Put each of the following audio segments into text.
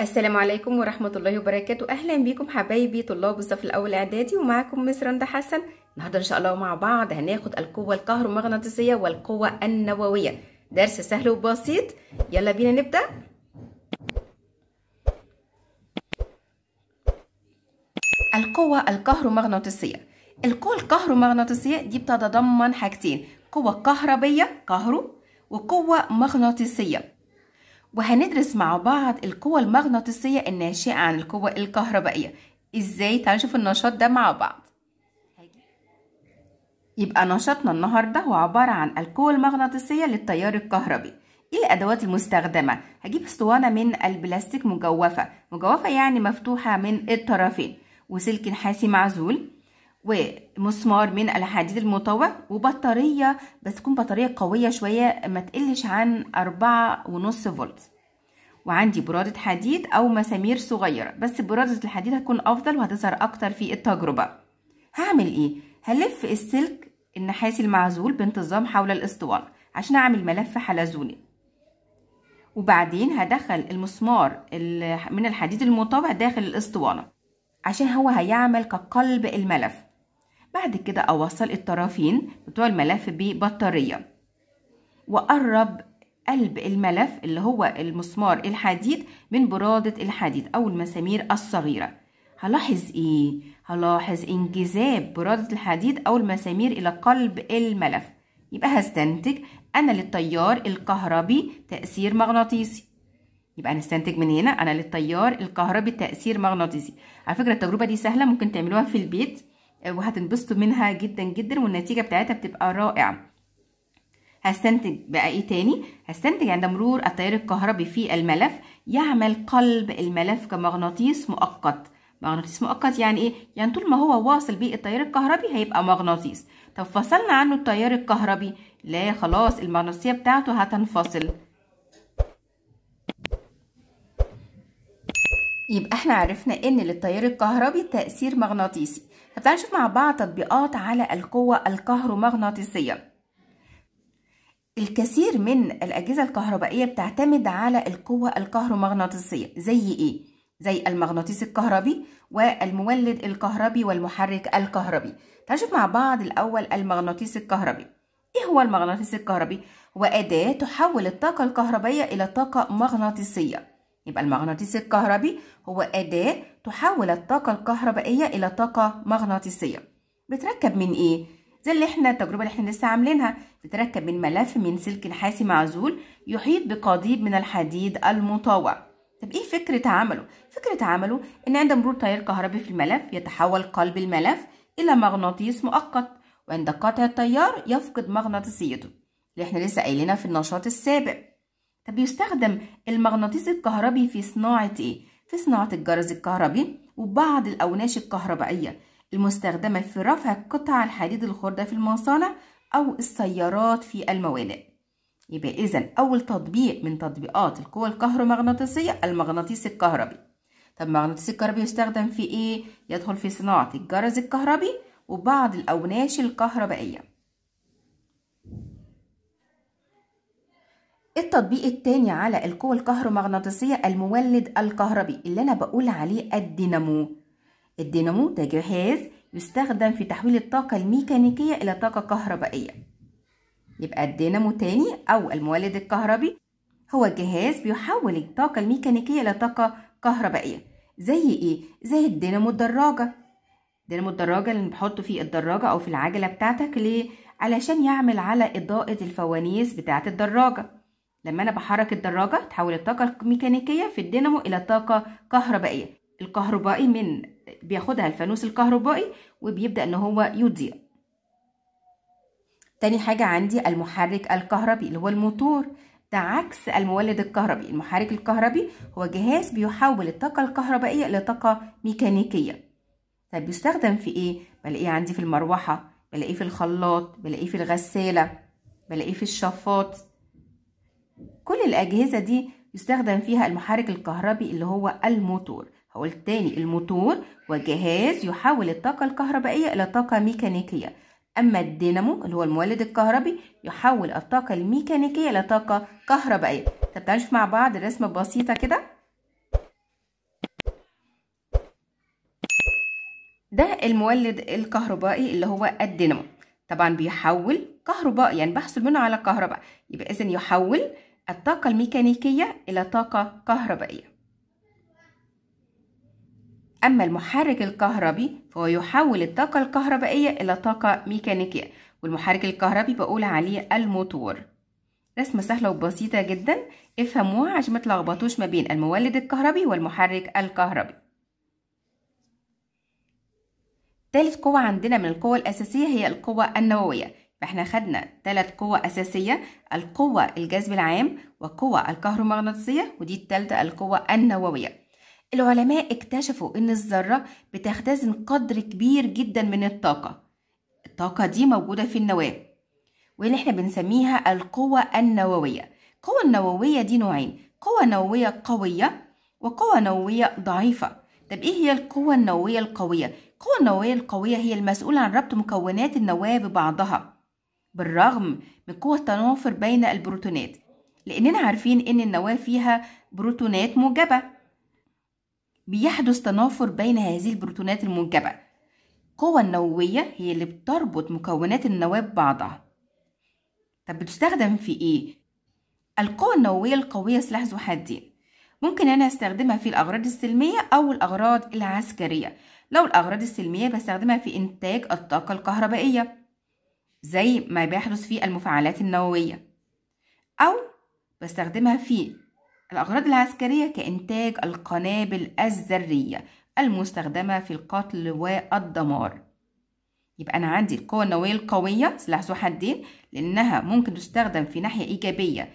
السلام عليكم ورحمة الله وبركاته أهلا بيكم حبايبي طلاب الصف الأول إعدادي ومعكم مس رندا حسن النهارده إن شاء الله مع بعض هناخد القوة الكهرومغناطيسية والقوة النووية درس سهل وبسيط يلا بينا نبدأ القوة الكهرومغناطيسية القوة الكهرومغناطيسية دي بتتضمن حاجتين قوة كهربية كهرو وقوة مغناطيسية وهندرس مع بعض القوة المغناطيسية الناشئة عن القوة الكهربائية ازاي تعالوا نشوف النشاط ده مع بعض يبقى نشاطنا النهاردة هو عبارة عن القوة المغناطيسية للتيار الكهربي ايه الادوات المستخدمة هجيب اسطوانة من البلاستيك مجوفة مجوفة يعني مفتوحة من الطرفين وسلك نحاسي معزول ومسمار من الحديد المطوع وبطارية بس تكون بطارية قوية شوية ما تقلش عن أربعة ونص فولت وعندي برادة حديد أو مسامير صغيرة بس برادة الحديد هتكون أفضل وهتظهر أكتر في التجربة هعمل إيه؟ هلف السلك النحاسي المعزول بانتظام حول الاسطوانة عشان أعمل ملف حلزوني وبعدين هدخل المسمار من الحديد المطوع داخل الاسطوانة عشان هو هيعمل كقلب الملف بعد كده أوصل الطرفين بتوع الملف ببطارية وأقرب قلب الملف اللي هو المسمار الحديد من برادة الحديد أو المسامير الصغيرة هلاحظ إيه؟ هلاحظ انجذاب برادة الحديد أو المسامير إلى قلب الملف يبقى هستنتج أنا للتيار الكهربي تأثير مغناطيسي يبقى هنستنتج من هنا أنا للتيار الكهربي تأثير مغناطيسي على فكرة التجربة دي سهلة ممكن تعملوها في البيت وهتنبسطوا منها جدا جدا والنتيجه بتاعتها بتبقى رائعه هستنتج بقى ايه تاني هستنتج عند مرور التيار الكهربي في الملف يعمل قلب الملف كمغناطيس مؤقت مغناطيس مؤقت يعني ايه يعني طول ما هو واصل بيه التيار الكهربي هيبقى مغناطيس طب فصلنا عنه التيار الكهربي لا خلاص المغناطيسيه بتاعته هتنفصل يبقى احنا عرفنا ان للتيار الكهربي تأثير مغناطيسي طب نشوف مع بعض تطبيقات على القوة الكهرومغناطيسية الكثير من الأجهزة الكهربائية بتعتمد على القوة الكهرومغناطيسية زي ايه؟ زي المغناطيس الكهربي والمولد الكهربي والمحرك الكهربي تعال نشوف مع بعض الأول المغناطيس الكهربي ايه هو المغناطيس الكهربي؟ هو أداة تحول الطاقة الكهربائية إلى طاقة مغناطيسية يبقى المغناطيس الكهربي هو أداة تحول الطاقة الكهربائية إلى طاقة مغناطيسية بتركب من إيه؟ زي اللي احنا التجربة اللي احنا لسه عاملينها بتركب من ملف من سلك نحاسي معزول يحيط بقضيب من الحديد المطاوع طب ايه فكرة عمله؟ فكرة عمله ان عند مرور تيار كهربي في الملف يتحول قلب الملف الى مغناطيس مؤقت وعند قطع التيار يفقد مغناطيسيته اللي احنا لسه قايلينها في النشاط السابق طب بيستخدم المغناطيس الكهربي في صناعة إيه؟ في صناعة الجرس الكهربي وبعض الأوناش الكهربائية المستخدمة في رفع قطع الحديد الخردة في المصانع أو السيارات في الموانئ يبقى إذا أول تطبيق من تطبيقات القوى الكهرومغناطيسية المغناطيس الكهربي طب المغناطيس الكهربي يستخدم في إيه؟ يدخل في صناعة الجرس الكهربي وبعض الأوناش الكهربائية التطبيق التاني على القوة الكهرومغناطيسية المولد الكهربي اللي أنا بقول عليه الدينامو الدينامو ده جهاز يستخدم في تحويل الطاقة الميكانيكية إلى طاقة كهربائية يبقى الدينامو تاني أو المولد الكهربي هو جهاز بيحول الطاقة الميكانيكية إلى طاقة كهربائية زي إيه؟ زي الدينامو الدراجة دينامو الدراجة اللي بحطه في الدراجة أو في العجلة بتاعتك ليه؟ علشان يعمل على إضاءة الفوانيس بتاعة الدراجة لما أنا بحرك الدراجة تحول الطاقة الميكانيكية في الدينامو إلى طاقة كهربائية الكهربائي من بياخدها الفانوس الكهربائي وبيبدأ إن هو يضيء تاني حاجة عندي المحرك الكهربي اللي هو الموتور ده عكس المولد الكهربي المحرك الكهربي هو جهاز بيحول الطاقة الكهربائية إلى طاقة ميكانيكية طب بيستخدم في إيه؟ بلاقيه عندي في المروحة بلاقيه في الخلاط بلاقيه في الغسالة بلاقيه في الشفاط كل الأجهزة دي يستخدم فيها المحرك الكهربي اللي هو الموتور هقول تاني الموتور وجهاز يحول الطاقة الكهربائية إلى طاقة ميكانيكية أما الدينامو اللي هو المولد الكهربي يحول الطاقة الميكانيكية إلى طاقة كهربائية طب تعالوا مع بعض رسمة بسيطة كده ده المولد الكهربائي اللي هو الدينامو طبعا بيحول كهرباء يعني بحصل منه على كهرباء يبقى إذن يحول الطاقة الميكانيكية إلى طاقة كهربائية أما المحرك الكهربي فهو يحول الطاقة الكهربائية إلى طاقة ميكانيكية والمحرك الكهربي بقول عليه الموتور رسمة سهلة وبسيطة جدا افهموها عشان ما تلخبطوش ما بين المولد الكهربي والمحرك الكهربي تالت قوة عندنا من القوى الأساسية هي القوة النووية فاحنا خدنا ثلاث قوى أساسية القوة الجذب العام والقوة الكهرومغناطيسية ودي الثالثة القوة النووية العلماء اكتشفوا ان الذرة بتختزن قدر كبير جدا من الطاقة الطاقة دي موجودة في النواة واللي احنا بنسميها القوة النووية القوة النووية دي نوعين قوة نووية قوية وقوة نووية ضعيفة طب ايه هي القوة النووية القوية؟ القوة النووية القوية هي المسؤولة عن ربط مكونات النواة ببعضها بالرغم من قوة التنافر بين البروتونات لأننا عارفين إن النواة فيها بروتونات موجبة بيحدث تنافر بين هذه البروتونات الموجبة قوة النووية هي اللي بتربط مكونات النواة ببعضها طب بتستخدم في إيه؟ القوة النووية القوية سلاح ذو حدين ممكن أنا أستخدمها في الأغراض السلمية أو الأغراض العسكرية لو الأغراض السلمية بستخدمها في إنتاج الطاقة الكهربائية زي ما بيحدث في المفاعلات النووية أو بستخدمها في الأغراض العسكرية كإنتاج القنابل الذرية المستخدمة في القتل والدمار يبقى أنا عندي القوة النووية القوية سلاح ذو حدين لأنها ممكن تستخدم في ناحية إيجابية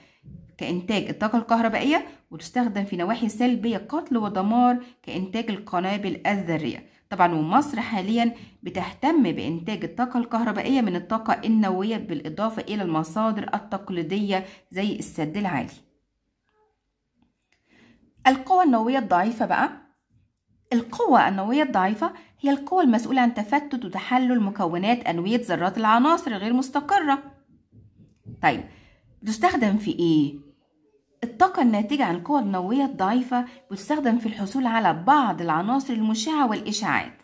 كإنتاج الطاقة الكهربائية وتستخدم في نواحي سلبية قتل ودمار كإنتاج القنابل الذرية طبعا ومصر حاليا بتهتم بإنتاج الطاقة الكهربائية من الطاقة النووية بالإضافة إلى المصادر التقليدية زي السد العالي القوى النووية الضعيفة بقى القوة النووية الضعيفة هي القوه المسؤولة عن تفتت وتحلل مكونات أنوية ذرات العناصر غير مستقرة طيب بتستخدم في إيه؟ الطاقة الناتجة عن القوى النووية الضعيفة بتستخدم في الحصول على بعض العناصر المشعة والإشعاعات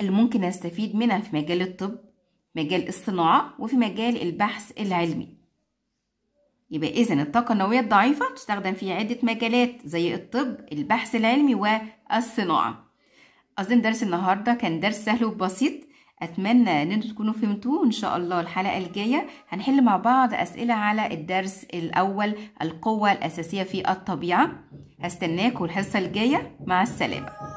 اللي ممكن نستفيد منها في مجال الطب مجال الصناعة وفي مجال البحث العلمي يبقى إذا الطاقة النووية الضعيفة تستخدم في عدة مجالات زي الطب البحث العلمي والصناعة أظن درس النهاردة كان درس سهل وبسيط اتمنى ان انتوا تكونوا فهمتوه ان شاء الله الحلقه الجايه هنحل مع بعض اسئله على الدرس الاول القوه الاساسيه في الطبيعه استناكم الحصه الجايه مع السلامه